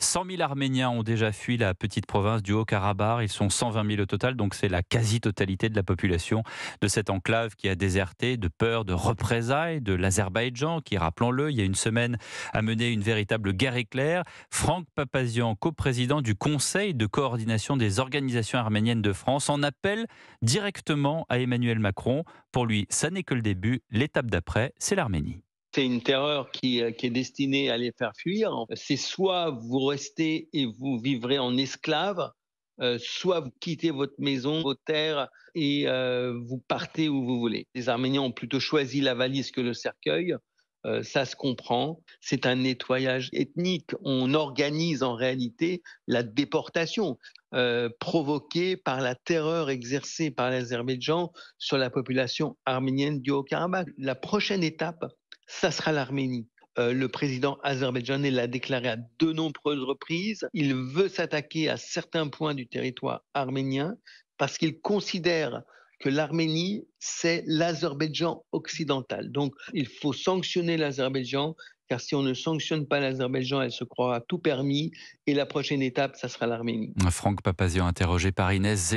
100 000 Arméniens ont déjà fui la petite province du Haut-Karabakh. Ils sont 120 000 au total, donc c'est la quasi-totalité de la population de cette enclave qui a déserté de peur de représailles de l'Azerbaïdjan, qui, rappelons-le, il y a une semaine a mené une véritable guerre éclair. Franck Papazian, coprésident du Conseil de coordination des organisations arméniennes de France, en appelle directement à Emmanuel Macron. Pour lui, ça n'est que le début. L'étape d'après, c'est l'Arménie c'est une terreur euh, qui, est destinée à les faire fuir. C'est soit vous restez et vous vivrez en esclave, euh, soit vous quittez votre maison, vos terres et euh, vous partez où vous voulez. Les Arméniens ont plutôt choisi la valise que le cercueil. Euh, ça se comprend, c'est un nettoyage ethnique, on organise en réalité la déportation euh, provoquée par la terreur exercée par l'Azerbaïdjan sur la population arménienne du Haut-Karabakh. La prochaine étape, ça sera l'Arménie. Euh, le président azerbaïdjanais l'a déclaré à de nombreuses reprises. Il veut s'attaquer à certains points du territoire arménien parce qu'il considère que l'Arménie, c'est l'Azerbaïdjan occidental. Donc, il faut sanctionner l'Azerbaïdjan, car si on ne sanctionne pas l'Azerbaïdjan, elle se croira tout permis, et la prochaine étape, ça sera l'Arménie. Franck Papazian, interrogé par Inès